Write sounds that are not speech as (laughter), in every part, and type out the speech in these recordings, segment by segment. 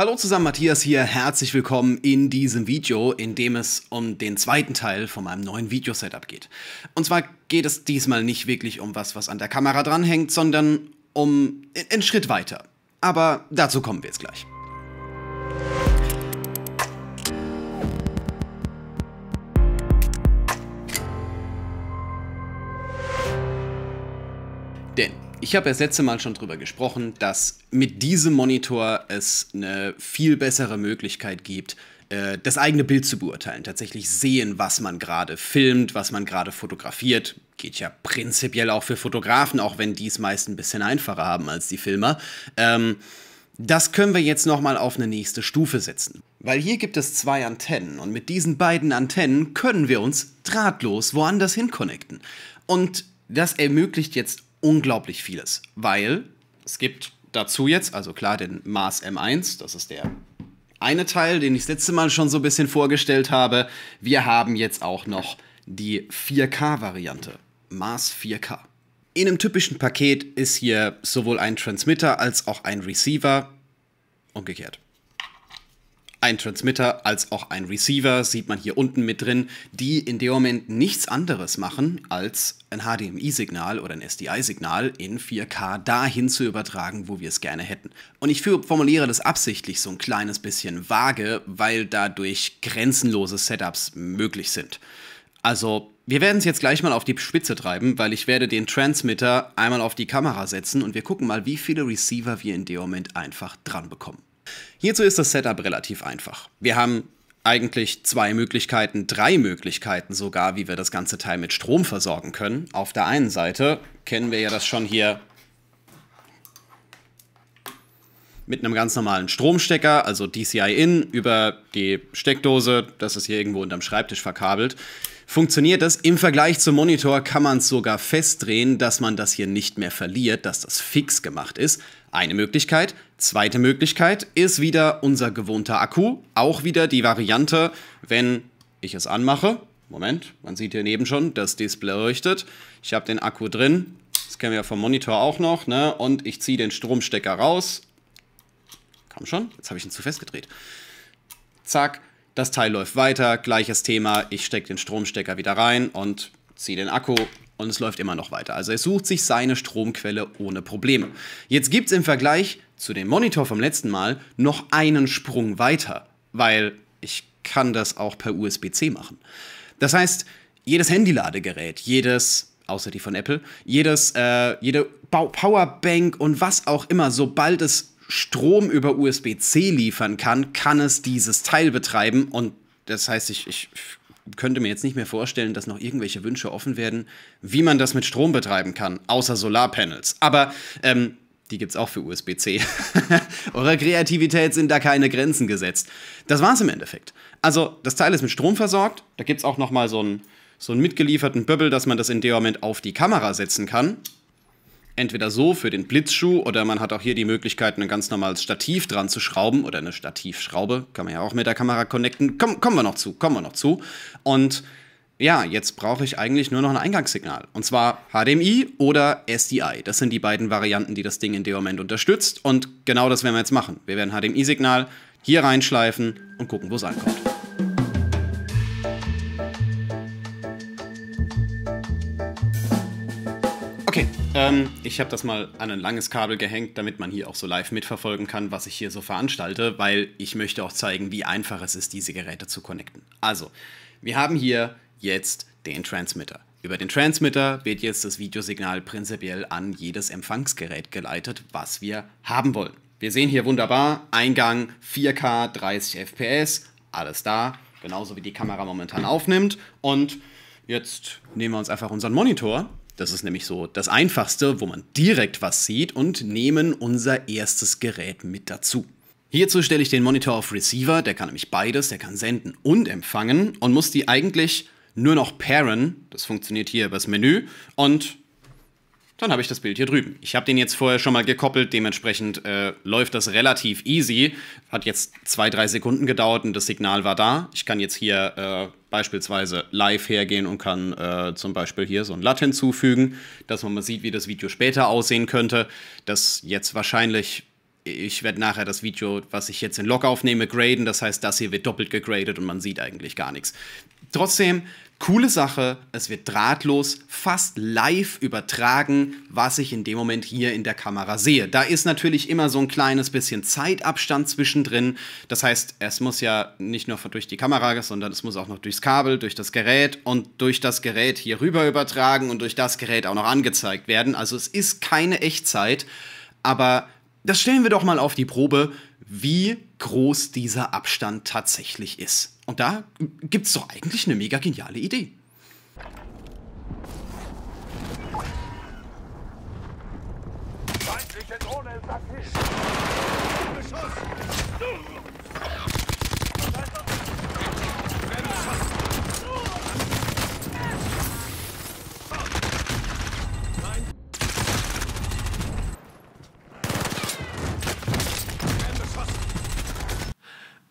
Hallo zusammen, Matthias hier. Herzlich willkommen in diesem Video, in dem es um den zweiten Teil von meinem neuen Videosetup geht. Und zwar geht es diesmal nicht wirklich um was, was an der Kamera dranhängt, sondern um äh, einen Schritt weiter. Aber dazu kommen wir jetzt gleich. Ich habe ja letzte Mal schon darüber gesprochen, dass mit diesem Monitor es eine viel bessere Möglichkeit gibt, äh, das eigene Bild zu beurteilen, tatsächlich sehen, was man gerade filmt, was man gerade fotografiert. Geht ja prinzipiell auch für Fotografen, auch wenn die es meist ein bisschen einfacher haben als die Filmer. Ähm, das können wir jetzt nochmal auf eine nächste Stufe setzen. Weil hier gibt es zwei Antennen und mit diesen beiden Antennen können wir uns drahtlos woanders hin connecten. Und das ermöglicht jetzt unglaublich vieles, weil es gibt dazu jetzt, also klar, den Mars M1, das ist der eine Teil, den ich das letzte Mal schon so ein bisschen vorgestellt habe. Wir haben jetzt auch noch die 4K-Variante, Mars 4K. In einem typischen Paket ist hier sowohl ein Transmitter als auch ein Receiver umgekehrt. Ein Transmitter als auch ein Receiver sieht man hier unten mit drin, die in dem Moment nichts anderes machen, als ein HDMI-Signal oder ein SDI-Signal in 4K dahin zu übertragen, wo wir es gerne hätten. Und ich formuliere das absichtlich so ein kleines bisschen vage, weil dadurch grenzenlose Setups möglich sind. Also, wir werden es jetzt gleich mal auf die Spitze treiben, weil ich werde den Transmitter einmal auf die Kamera setzen und wir gucken mal, wie viele Receiver wir in dem Moment einfach dran bekommen. Hierzu ist das Setup relativ einfach. Wir haben eigentlich zwei Möglichkeiten, drei Möglichkeiten sogar, wie wir das ganze Teil mit Strom versorgen können. Auf der einen Seite kennen wir ja das schon hier mit einem ganz normalen Stromstecker, also DCI-In, über die Steckdose, das ist hier irgendwo unterm Schreibtisch verkabelt, funktioniert das. Im Vergleich zum Monitor kann man es sogar festdrehen, dass man das hier nicht mehr verliert, dass das fix gemacht ist. Eine Möglichkeit. Zweite Möglichkeit ist wieder unser gewohnter Akku. Auch wieder die Variante, wenn ich es anmache. Moment, man sieht hier neben schon, das Display leuchtet. Ich habe den Akku drin. Das kennen wir vom Monitor auch noch. Ne? Und ich ziehe den Stromstecker raus Komm schon, jetzt habe ich ihn zu fest gedreht. Zack, das Teil läuft weiter, gleiches Thema, ich stecke den Stromstecker wieder rein und ziehe den Akku und es läuft immer noch weiter. Also es sucht sich seine Stromquelle ohne Probleme. Jetzt gibt es im Vergleich zu dem Monitor vom letzten Mal noch einen Sprung weiter, weil ich kann das auch per USB-C machen. Das heißt, jedes Handyladegerät, jedes, außer die von Apple, jedes, äh, jede Powerbank und was auch immer, sobald es Strom über USB-C liefern kann, kann es dieses Teil betreiben. Und das heißt, ich, ich könnte mir jetzt nicht mehr vorstellen, dass noch irgendwelche Wünsche offen werden, wie man das mit Strom betreiben kann, außer Solarpanels. Aber ähm, die es auch für USB-C. (laughs) Eurer Kreativität sind da keine Grenzen gesetzt. Das war's im Endeffekt. Also, das Teil ist mit Strom versorgt. Da gibt es auch noch mal so einen, so mitgelieferten Böbbel, dass man das in dem Moment auf die Kamera setzen kann entweder so für den Blitzschuh oder man hat auch hier die Möglichkeit, ein ganz normales Stativ dran zu schrauben oder eine Stativschraube, kann man ja auch mit der Kamera connecten. Komm, kommen wir noch zu, kommen wir noch zu. Und ja, jetzt brauche ich eigentlich nur noch ein Eingangssignal. Und zwar HDMI oder SDI. Das sind die beiden Varianten, die das Ding in dem Moment unterstützt. Und genau das werden wir jetzt machen. Wir werden HDMI-Signal hier reinschleifen und gucken, wo es ankommt. Ähm, ich habe das mal an ein langes Kabel gehängt, damit man hier auch so live mitverfolgen kann, was ich hier so veranstalte, weil ich möchte auch zeigen, wie einfach es ist, diese Geräte zu connecten. Also, wir haben hier jetzt den Transmitter. Über den Transmitter wird jetzt das Videosignal prinzipiell an jedes Empfangsgerät geleitet, was wir haben wollen. Wir sehen hier wunderbar Eingang 4K 30 FPS, alles da, genauso wie die Kamera momentan aufnimmt. Und jetzt nehmen wir uns einfach unseren Monitor das ist nämlich so das Einfachste, wo man direkt was sieht und nehmen unser erstes Gerät mit dazu. Hierzu stelle ich den Monitor auf Receiver, der kann nämlich beides, der kann senden und empfangen und muss die eigentlich nur noch pairen, das funktioniert hier übers Menü, und dann habe ich das Bild hier drüben. Ich habe den jetzt vorher schon mal gekoppelt, dementsprechend äh, läuft das relativ easy. Hat jetzt zwei, drei Sekunden gedauert und das Signal war da. Ich kann jetzt hier äh, beispielsweise live hergehen und kann äh, zum Beispiel hier so ein LUT hinzufügen, dass man mal sieht, wie das Video später aussehen könnte. Das jetzt wahrscheinlich ich werde nachher das Video, was ich jetzt in Log aufnehme, graden. Das heißt, das hier wird doppelt gegradet und man sieht eigentlich gar nichts. Trotzdem, coole Sache. Es wird drahtlos, fast live übertragen, was ich in dem Moment hier in der Kamera sehe. Da ist natürlich immer so ein kleines bisschen Zeitabstand zwischendrin. Das heißt, es muss ja nicht nur durch die Kamera, sondern es muss auch noch durchs Kabel, durch das Gerät und durch das Gerät hier rüber übertragen und durch das Gerät auch noch angezeigt werden. Also es ist keine Echtzeit, aber das stellen wir doch mal auf die Probe, wie groß dieser Abstand tatsächlich ist. Und da gibt es doch eigentlich eine mega geniale Idee. Feindliche Drohne ist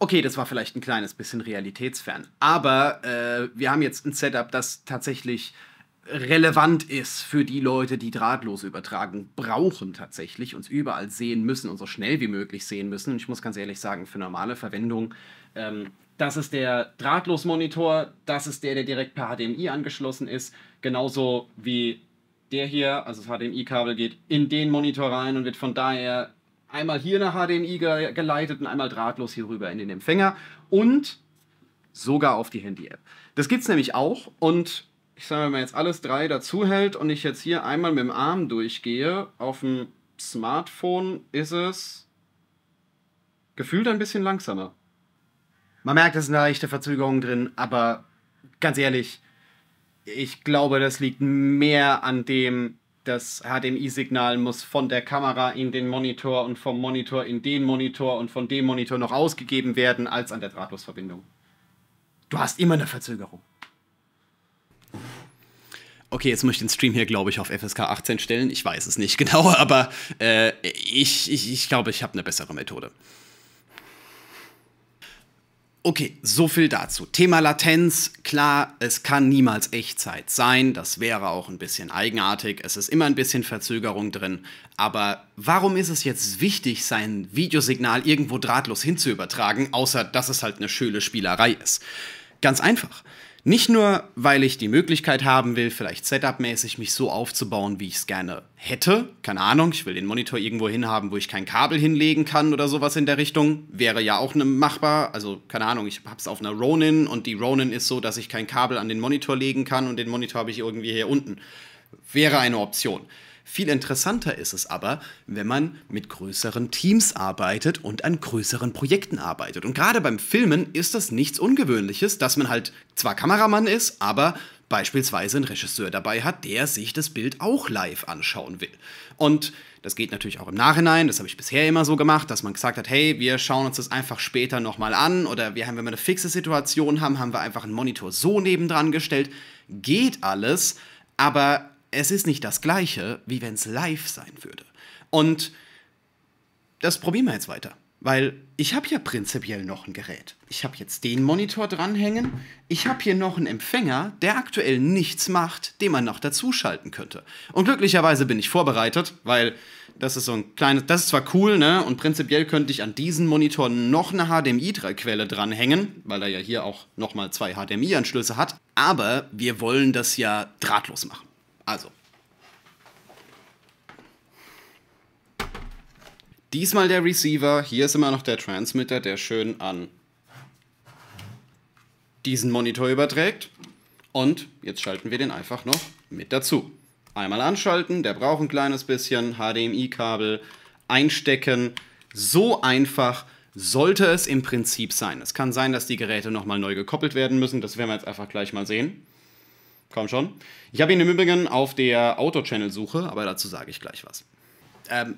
okay, das war vielleicht ein kleines bisschen realitätsfern. Aber äh, wir haben jetzt ein Setup, das tatsächlich relevant ist für die Leute, die drahtlose Übertragung brauchen tatsächlich, uns überall sehen müssen und so schnell wie möglich sehen müssen. Und ich muss ganz ehrlich sagen, für normale Verwendung, ähm, das ist der Drahtlos-Monitor, das ist der, der direkt per HDMI angeschlossen ist, genauso wie der hier, also das HDMI-Kabel geht in den Monitor rein und wird von daher einmal hier eine HDMI geleitet und einmal drahtlos hier rüber in den Empfänger und sogar auf die Handy-App. Das gibt es nämlich auch und ich sage, wenn man jetzt alles drei dazu hält und ich jetzt hier einmal mit dem Arm durchgehe, auf dem Smartphone ist es gefühlt ein bisschen langsamer. Man merkt, es ist eine leichte Verzögerung drin, aber ganz ehrlich, ich glaube, das liegt mehr an dem, das HDMI-Signal muss von der Kamera in den Monitor und vom Monitor in den Monitor und von dem Monitor noch ausgegeben werden als an der Drahtlosverbindung. Du hast immer eine Verzögerung. Okay, jetzt muss ich den Stream hier, glaube ich, auf FSK 18 stellen. Ich weiß es nicht (laughs) genau, aber äh, ich glaube, ich, ich, glaub, ich habe eine bessere Methode okay, so viel dazu. Thema Latenz, klar, es kann niemals Echtzeit sein, das wäre auch ein bisschen eigenartig, es ist immer ein bisschen Verzögerung drin, aber warum ist es jetzt wichtig, sein Videosignal irgendwo drahtlos hinzuübertragen, außer dass es halt eine schöne Spielerei ist? Ganz einfach. Nicht nur, weil ich die Möglichkeit haben will, vielleicht setupmäßig mich so aufzubauen, wie ich es gerne hätte. Keine Ahnung, ich will den Monitor irgendwo hinhaben, wo ich kein Kabel hinlegen kann oder sowas in der Richtung. Wäre ja auch ne, machbar. Also, keine Ahnung, ich hab's auf einer Ronin und die Ronin ist so, dass ich kein Kabel an den Monitor legen kann und den Monitor habe ich irgendwie hier unten. Wäre eine Option. Viel interessanter ist es aber, wenn man mit größeren Teams arbeitet und an größeren Projekten arbeitet. Und gerade beim Filmen ist das nichts Ungewöhnliches, dass man halt zwar Kameramann ist, aber beispielsweise einen Regisseur dabei hat, der sich das Bild auch live anschauen will. Und das geht natürlich auch im Nachhinein, das habe ich bisher immer so gemacht, dass man gesagt hat, hey, wir schauen uns das einfach später nochmal an oder wir haben, wenn wir eine fixe Situation haben, haben wir einfach einen Monitor so nebendran gestellt. Geht alles, aber es ist nicht das gleiche, wie wenn es live sein würde. Und das probieren wir jetzt weiter. Weil ich habe ja prinzipiell noch ein Gerät. Ich habe jetzt den Monitor dranhängen. Ich habe hier noch einen Empfänger, der aktuell nichts macht, den man noch dazuschalten könnte. Und glücklicherweise bin ich vorbereitet, weil das ist so ein kleines, das ist zwar cool, ne? Und prinzipiell könnte ich an diesen Monitor noch eine HDMI-Quelle dranhängen, weil er ja hier auch nochmal zwei HDMI-Anschlüsse hat. Aber wir wollen das ja drahtlos machen. Also. Diesmal der Receiver, hier ist immer noch der Transmitter, der schön an diesen Monitor überträgt. Und jetzt schalten wir den einfach noch mit dazu. Einmal anschalten, der braucht ein kleines bisschen HDMI-Kabel, einstecken. So einfach sollte es im Prinzip sein. Es kann sein, dass die Geräte nochmal neu gekoppelt werden müssen, das werden wir jetzt einfach gleich mal sehen. Komm schon. Ich habe ihn im Übrigen auf der Auto-Channel-Suche, aber dazu sage ich gleich was. Ähm,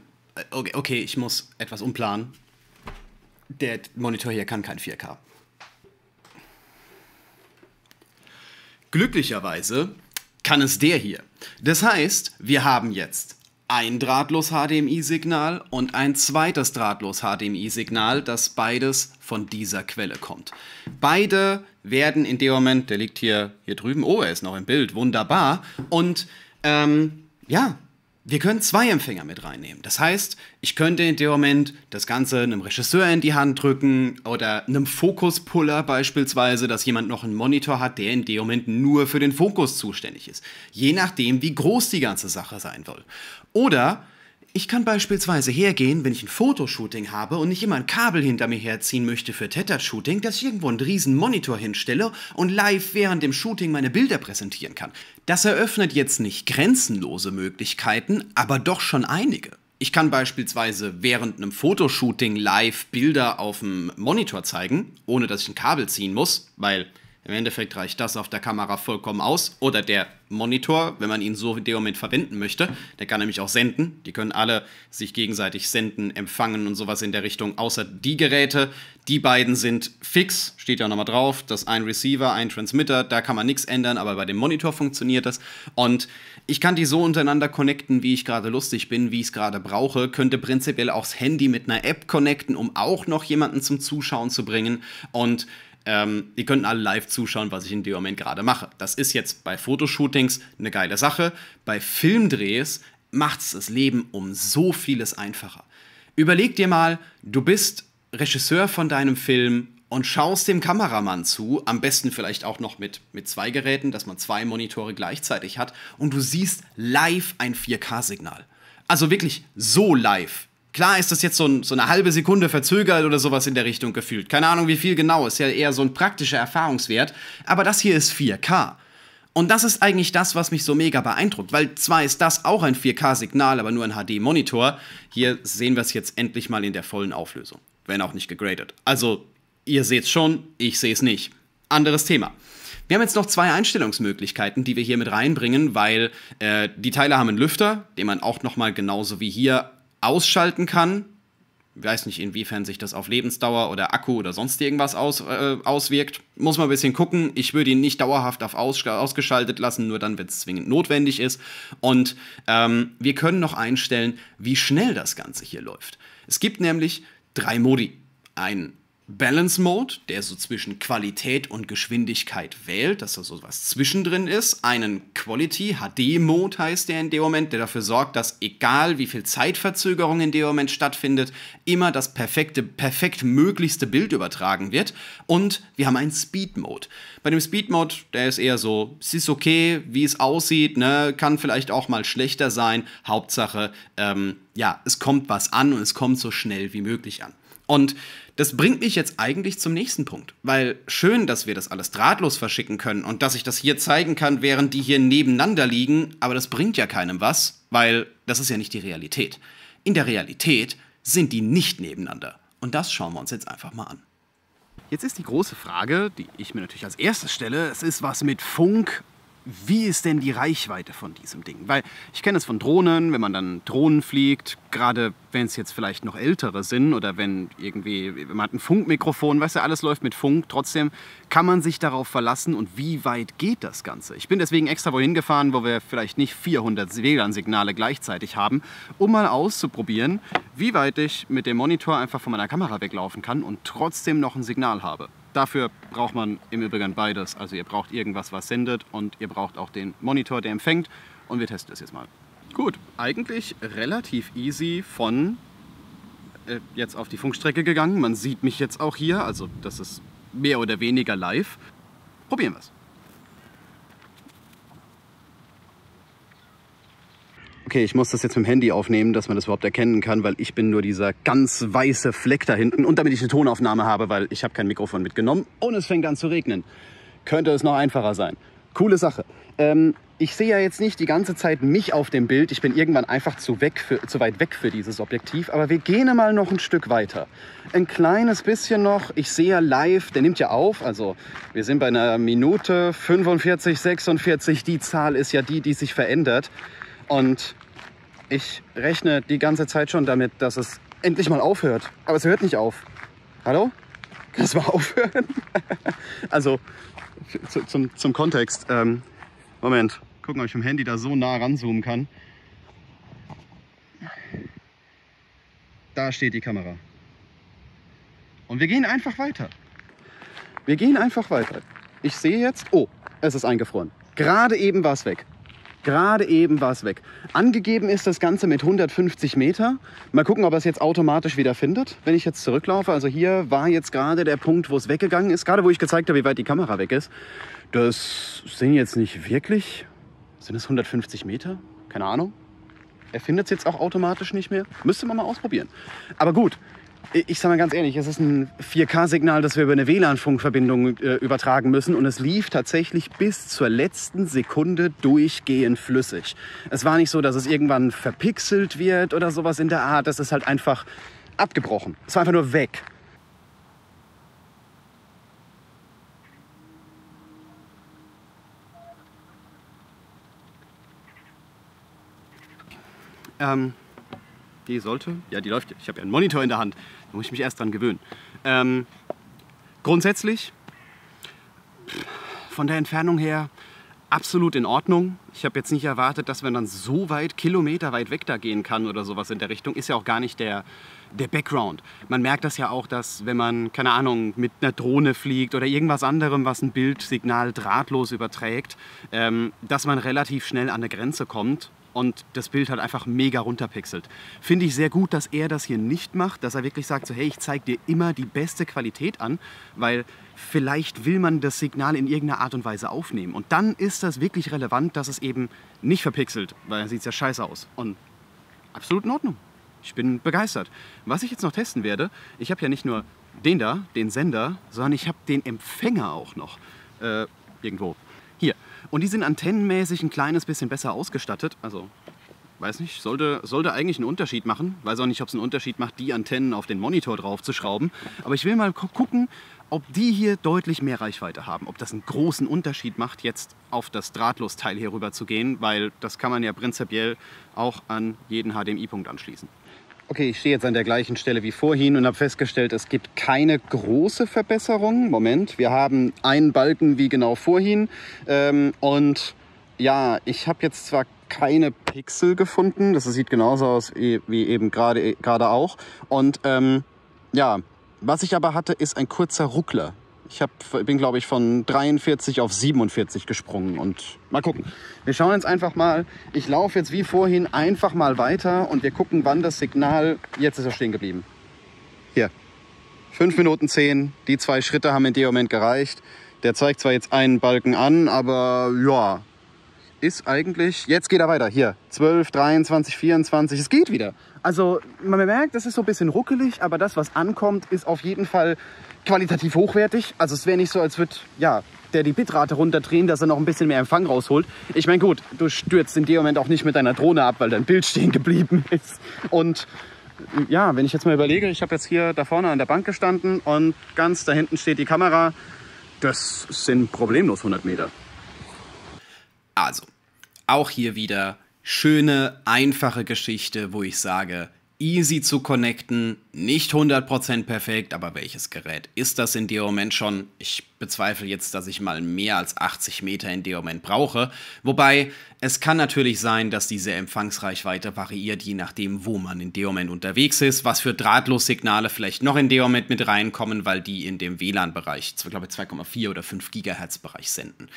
okay, okay, ich muss etwas umplanen. Der Monitor hier kann kein 4K. Glücklicherweise kann es der hier. Das heißt, wir haben jetzt ein drahtlos HDMI-Signal und ein zweites drahtlos HDMI-Signal, das beides von dieser Quelle kommt. Beide werden in dem Moment, der liegt hier, hier drüben, oh, er ist noch im Bild, wunderbar. Und ähm, ja, wir können zwei Empfänger mit reinnehmen. Das heißt, ich könnte in dem Moment das Ganze einem Regisseur in die Hand drücken oder einem Fokuspuller beispielsweise, dass jemand noch einen Monitor hat, der in dem Moment nur für den Fokus zuständig ist. Je nachdem, wie groß die ganze Sache sein soll. Oder ich kann beispielsweise hergehen, wenn ich ein Fotoshooting habe und nicht immer ein Kabel hinter mir herziehen möchte für Tethered-Shooting, dass ich irgendwo einen riesen Monitor hinstelle und live während dem Shooting meine Bilder präsentieren kann. Das eröffnet jetzt nicht grenzenlose Möglichkeiten, aber doch schon einige. Ich kann beispielsweise während einem Fotoshooting live Bilder auf dem Monitor zeigen, ohne dass ich ein Kabel ziehen muss, weil im Endeffekt reicht das auf der Kamera vollkommen aus. Oder der Monitor, wenn man ihn so in dem Moment verwenden möchte. Der kann nämlich auch senden. Die können alle sich gegenseitig senden, empfangen und sowas in der Richtung. Außer die Geräte. Die beiden sind fix. Steht ja nochmal drauf. Das ist ein Receiver, ein Transmitter. Da kann man nichts ändern. Aber bei dem Monitor funktioniert das. Und ich kann die so untereinander connecten, wie ich gerade lustig bin, wie ich es gerade brauche. Könnte prinzipiell auch das Handy mit einer App connecten, um auch noch jemanden zum Zuschauen zu bringen. Und ähm, ihr könnt alle live zuschauen, was ich in dem Moment gerade mache. Das ist jetzt bei Fotoshootings eine geile Sache. Bei Filmdrehs macht es das Leben um so vieles einfacher. Überleg dir mal, du bist Regisseur von deinem Film und schaust dem Kameramann zu, am besten vielleicht auch noch mit, mit zwei Geräten, dass man zwei Monitore gleichzeitig hat, und du siehst live ein 4K-Signal. Also wirklich so live Klar ist das jetzt so, ein, so, eine halbe Sekunde verzögert oder sowas in der Richtung gefühlt. Keine Ahnung, wie viel genau. Ist ja eher so ein praktischer Erfahrungswert. Aber das hier ist 4K. Und das ist eigentlich das, was mich so mega beeindruckt, weil zwar ist das auch ein 4K-Signal, aber nur ein HD-Monitor. Hier sehen wir es jetzt endlich mal in der vollen Auflösung, wenn auch nicht gegradet. Also, ihr seht es schon, ich sehe es nicht. Anderes Thema. Wir haben jetzt noch zwei Einstellungsmöglichkeiten, die wir hier mit reinbringen, weil äh, die Teile haben einen Lüfter, den man auch nochmal genauso wie hier ausschalten kann. Ich weiß nicht, inwiefern sich das auf Lebensdauer oder Akku oder sonst irgendwas aus, äh, auswirkt. Muss man ein bisschen gucken. Ich würde ihn nicht dauerhaft auf aus, ausgeschaltet lassen, nur dann, wenn es zwingend notwendig ist. Und ähm, wir können noch einstellen, wie schnell das Ganze hier läuft. Es gibt nämlich drei Modi. Ein Balance Mode, der so zwischen Qualität und Geschwindigkeit wählt, dass da so was zwischendrin ist. Einen Quality, HD Mode heißt der in dem Moment, der dafür sorgt, dass egal wie viel Zeitverzögerung in dem Moment stattfindet, immer das perfekte, perfekt möglichste Bild übertragen wird. Und wir haben einen Speed Mode. Bei dem Speed Mode, der ist eher so, es ist okay, wie es aussieht, ne? kann vielleicht auch mal schlechter sein. Hauptsache, ähm, ja, es kommt was an und es kommt so schnell wie möglich an. Und das bringt mich jetzt eigentlich zum nächsten Punkt, weil schön, dass wir das alles drahtlos verschicken können und dass ich das hier zeigen kann, während die hier nebeneinander liegen, aber das bringt ja keinem was, weil das ist ja nicht die Realität. In der Realität sind die nicht nebeneinander und das schauen wir uns jetzt einfach mal an. Jetzt ist die große Frage, die ich mir natürlich als erstes stelle, es ist was mit Funk wie ist denn die Reichweite von diesem Ding? Weil ich kenne es von Drohnen, wenn man dann Drohnen fliegt, gerade wenn es jetzt vielleicht noch ältere sind oder wenn irgendwie, man hat ein Funkmikrofon, weißt du, alles läuft mit Funk, trotzdem kann man sich darauf verlassen und wie weit geht das Ganze? Ich bin deswegen extra wohin gefahren, wo wir vielleicht nicht 400 WLAN-Signale gleichzeitig haben, um mal auszuprobieren, wie weit ich mit dem Monitor einfach von meiner Kamera weglaufen kann und trotzdem noch ein Signal habe. Dafür braucht man im Übrigen beides. Also ihr braucht irgendwas, was sendet und ihr braucht auch den Monitor, der empfängt. Und wir testen das jetzt mal. Gut, eigentlich relativ easy von äh, jetzt auf die Funkstrecke gegangen. Man sieht mich jetzt auch hier, also das ist mehr oder weniger live. Probieren wir es. okay, ich muss das jetzt mit dem Handy aufnehmen, dass man das überhaupt erkennen kann, weil ich bin nur dieser ganz weiße Fleck da hinten. Und damit ich eine Tonaufnahme habe, weil ich habe kein Mikrofon mitgenommen und es fängt an zu regnen, könnte es noch einfacher sein. Coole Sache. Ähm, ich sehe ja jetzt nicht die ganze Zeit mich auf dem Bild. Ich bin irgendwann einfach zu, weg für, zu weit weg für dieses Objektiv. Aber wir gehen mal noch ein Stück weiter. Ein kleines bisschen noch. Ich sehe ja live, der nimmt ja auf. Also wir sind bei einer Minute 45, 46. Die Zahl ist ja die, die sich verändert. Und ich rechne die ganze Zeit schon damit, dass es endlich mal aufhört. Aber es hört nicht auf. Hallo? Kann es mal (laughs) aufhören? also, zum, zum Kontext. Ähm, Moment, gucken, ob ich im Handy da so nah ranzoomen kann. Da steht die Kamera. Und wir gehen einfach weiter. Wir gehen einfach weiter. Ich sehe jetzt, oh, es ist eingefroren. Gerade eben war es weg. Gerade eben war es weg. Angegeben ist das Ganze mit 150 Meter. Mal gucken, ob er es jetzt automatisch wieder findet, wenn ich jetzt zurücklaufe. Also hier war jetzt gerade der Punkt, wo es weggegangen ist. Gerade wo ich gezeigt habe, wie weit die Kamera weg ist. Das sind jetzt nicht wirklich. Sind es 150 Meter? Keine Ahnung. Er findet es jetzt auch automatisch nicht mehr. Müsste man mal ausprobieren. Aber gut, ich sag mal ganz ehrlich, es ist ein 4K-Signal, das wir über eine WLAN-Funkverbindung äh, übertragen müssen. Und es lief tatsächlich bis zur letzten Sekunde durchgehend flüssig. Es war nicht so, dass es irgendwann verpixelt wird oder sowas in der Art. Das ist halt einfach abgebrochen. Es war einfach nur weg. Ähm, die sollte, ja die läuft, ich habe ja einen Monitor in der Hand, da muss ich mich erst dran gewöhnen. Ähm, grundsätzlich, von der Entfernung her, absolut in Ordnung. Ich habe jetzt nicht erwartet, dass man dann so weit, kilometerweit weg da gehen kann oder sowas in der Richtung. Ist ja auch gar nicht der, der Background. Man merkt das ja auch, dass wenn man, keine Ahnung, mit einer Drohne fliegt oder irgendwas anderem, was ein Bildsignal drahtlos überträgt, ähm, dass man relativ schnell an eine Grenze kommt und das Bild halt einfach mega runterpixelt. Finde ich sehr gut, dass er das hier nicht macht, dass er wirklich sagt, so hey, ich zeige dir immer die beste Qualität an, weil vielleicht will man das Signal in irgendeiner Art und Weise aufnehmen. Und dann ist das wirklich relevant, dass es eben nicht verpixelt, weil dann sieht es ja scheiße aus. Und absolut in Ordnung. Ich bin begeistert. Was ich jetzt noch testen werde, ich habe ja nicht nur den da, den Sender, sondern ich habe den Empfänger auch noch äh, irgendwo. Und die sind antennenmäßig ein kleines bisschen besser ausgestattet. Also, weiß nicht, sollte, sollte eigentlich einen Unterschied machen. Weiß auch nicht, ob es einen Unterschied macht, die Antennen auf den Monitor draufzuschrauben. Aber ich will mal gucken, ob die hier deutlich mehr Reichweite haben. Ob das einen großen Unterschied macht, jetzt auf das Drahtlosteil hier rüber zu gehen, weil das kann man ja prinzipiell auch an jeden HDMI-Punkt anschließen. Okay, ich stehe jetzt an der gleichen Stelle wie vorhin und habe festgestellt, es gibt keine große Verbesserung. Moment, wir haben einen Balken wie genau vorhin. Ähm, und ja, ich habe jetzt zwar keine Pixel gefunden, das sieht genauso aus e-, wie eben e-, gerade auch. Und ähm, ja, was ich aber hatte, ist ein kurzer Ruckler. Ich hab, bin, glaube ich, von 43 auf 47 gesprungen. Und mal gucken. Wir schauen jetzt einfach mal. Ich laufe jetzt wie vorhin einfach mal weiter und wir gucken, wann das Signal. Jetzt ist er stehen geblieben. Hier. 5 Minuten 10. Die zwei Schritte haben in dem Moment gereicht. Der zeigt zwar jetzt einen Balken an, aber ja, ist eigentlich, jetzt geht er weiter, hier, 12, 23, 24, es geht wieder. Also man merkt, das ist so ein bisschen ruckelig, aber das, was ankommt, ist auf jeden Fall qualitativ hochwertig. Also es wäre nicht so, als würde ja, der die Bitrate runterdrehen, dass er noch ein bisschen mehr Empfang rausholt. Ich meine, gut, du stürzt in dem Moment auch nicht mit deiner Drohne ab, weil dein Bild stehen geblieben (laughs) ist. Und ja, wenn ich jetzt mal überlege, ich habe jetzt hier da vorne an der Bank gestanden und ganz da hinten steht die Kamera. Das sind problemlos 100 Meter. Also, auch hier wieder schöne, einfache Geschichte, wo ich sage, easy zu connecten, nicht 100% perfekt, aber welches Gerät ist das in dem Moment schon? Ich bezweifle jetzt, dass ich mal mehr als 80 Meter in dem Moment brauche. Wobei, es kann natürlich sein, dass diese Empfangsreichweite variiert, je nachdem, wo man in dem Moment unterwegs ist, was für Drahtlossignale vielleicht noch in dem Moment mit reinkommen, weil die in dem WLAN-Bereich, ich glaube 2,4 oder 5 Gigahertz-Bereich senden.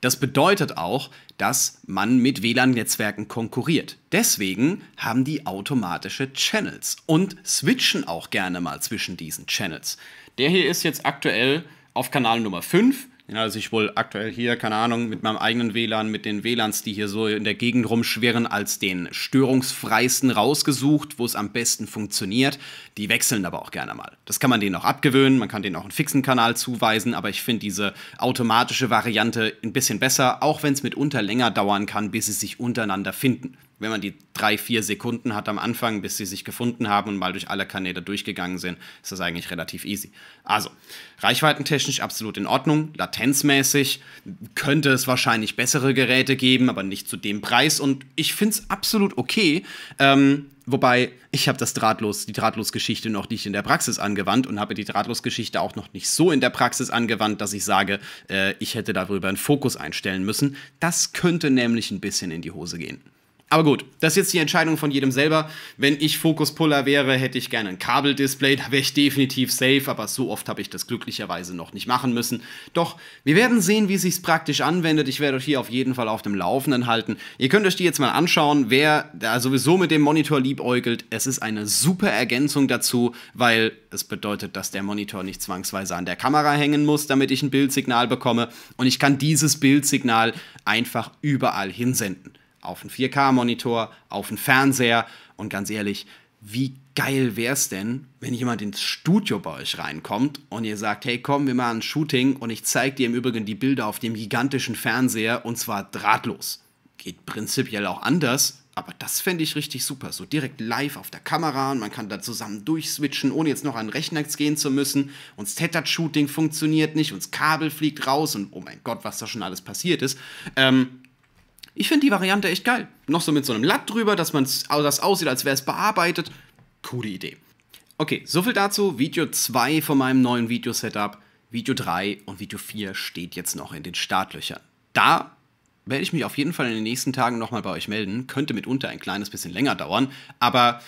Das bedeutet auch, dass man mit WLAN-Netzwerken konkurriert. Deswegen haben die automatische Channels und switchen wechseln auch gerne mal zwischen diesen Channels. Der hier ist jetzt aktuell auf Kanal Nummer 5. Den also ich wohl aktuell hier, keine Ahnung, mit meinem eigenen WLAN, mit den WLANs, die hier so in der Gegend rumschwirren, als den störungsfreisten rausgesucht, wo es am besten funktioniert. Die wechseln aber auch gerne mal. Das kann man denen auch abgewöhnen, man kann denen auch einen fixen Kanal zuweisen, aber ich finde diese automatische Variante ein bisschen besser, auch wenn es mitunter länger dauern kann, bis sie sich untereinander finden wenn man die drei, vier Sekunden hat am Anfang, bis sie sich gefunden haben und mal durch alle Kanäle durchgegangen sind, ist das eigentlich relativ easy. Also, reichweitentechnisch absolut in Ordnung, latenzmäßig könnte es wahrscheinlich bessere Geräte geben, aber nicht zu dem Preis und ich finde es absolut okay. Ähm, Wobei, ich habe drahtlos, die Drahtlos-Geschichte noch nicht in der Praxis angewandt und habe die Drahtlos-Geschichte auch noch nicht so in der Praxis angewandt, dass ich sage, äh, ich hätte darüber einen Fokus einstellen müssen. Das könnte nämlich ein bisschen in die Hose gehen. Aber gut, das ist jetzt die Entscheidung von jedem selber. Wenn ich Fokuspuller wäre, hätte ich gerne ein Kabeldisplay, da wäre ich definitiv safe, aber so oft habe ich das glücklicherweise noch nicht machen müssen. Doch, wir werden sehen, wie es sich praktisch anwendet. Ich werde euch hier auf jeden Fall auf dem Laufenden halten. Ihr könnt euch die jetzt mal anschauen, wer da sowieso mit dem Monitor liebäugelt. Es ist eine super Ergänzung dazu, weil es bedeutet, dass der Monitor nicht zwangsweise an der Kamera hängen muss, damit ich ein Bildsignal bekomme. Und ich kann dieses Bildsignal einfach überall hinsenden auf einen 4K-Monitor, auf einen Fernseher. Und ganz ehrlich, wie geil wäre es denn, wenn jemand ins Studio bei euch reinkommt und ihr sagt, hey komm, wir machen ein Shooting und ich zeige dir im Übrigen die Bilder auf dem gigantischen Fernseher und zwar drahtlos. Geht prinzipiell auch anders, aber das fände ich richtig super. So direkt live auf der Kamera und man kann da zusammen durchswitchen, ohne jetzt noch an den Rechner gehen zu müssen. Und das Tethered-Shooting funktioniert nicht und das Kabel fliegt raus und oh mein Gott, was da schon alles passiert ist. Ähm, ich finde die Variante echt geil. Noch so mit so einem Latt drüber, dass man also das aussieht, als wäre es bearbeitet. Coole Idee. Okay, soviel dazu. Video 2 von meinem neuen Video-Setup. Video 3 und Video 4 steht jetzt noch in den Startlöchern. Da werde ich mich auf jeden Fall in den nächsten Tagen nochmal bei euch melden. Könnte mitunter ein kleines bisschen länger dauern, aber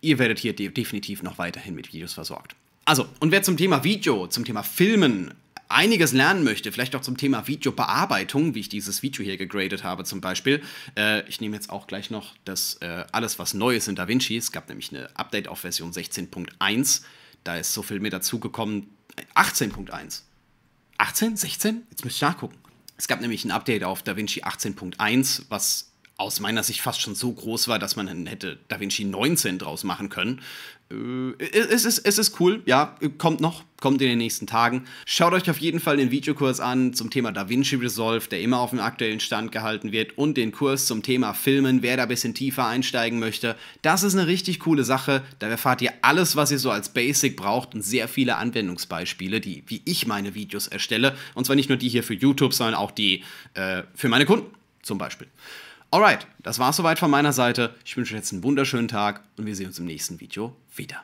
ihr werdet hier de definitiv noch weiterhin mit Videos versorgt. Also, und wer zum Thema Video, zum Thema Filmen einiges lernen möchte, vielleicht auch zum Thema Videobearbeitung, wie ich dieses Video hier gegradet habe zum Beispiel. Äh, ich nehme jetzt auch gleich noch das äh, alles, was neu ist in DaVinci. Es gab nämlich eine Update auf Version 16.1. Da ist so viel mehr dazugekommen. 18.1. 18? 16? Jetzt müsst ich nachgucken. Es gab nämlich ein Update auf DaVinci 18.1, was aus meiner Sicht fast schon so groß war, dass man hätte Da Vinci 19 draus machen können. Äh, es, ist, es ist cool, ja, kommt noch, kommt in den nächsten Tagen. Schaut euch auf jeden Fall den Videokurs an zum Thema Da Vinci Resolve, der immer auf dem aktuellen Stand gehalten wird, und den Kurs zum Thema Filmen, wer da ein bisschen tiefer einsteigen möchte. Das ist eine richtig coole Sache, da erfahrt ihr alles, was ihr so als Basic braucht und sehr viele Anwendungsbeispiele, die, wie ich meine Videos erstelle. Und zwar nicht nur die hier für YouTube, sondern auch die äh, für meine Kunden zum Beispiel. Alright, das war's soweit von meiner Seite. Ich wünsche euch jetzt einen wunderschönen Tag und wir sehen uns im nächsten Video wieder.